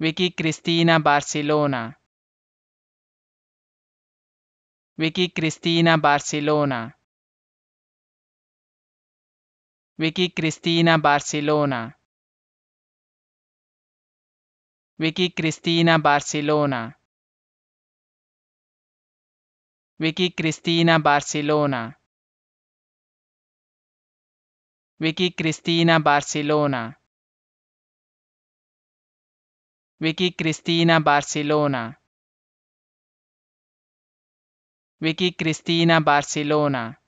Vicky Cristina Barcelona. Vicky Cristina Barcelona. Vicky Cristina Barcelona. Vicky Cristina Barcelona. Vicky Cristina Barcelona. Vicky Cristina Barcelona. Vicky Cristina Barcelona. Vicky Cristina Barcelona.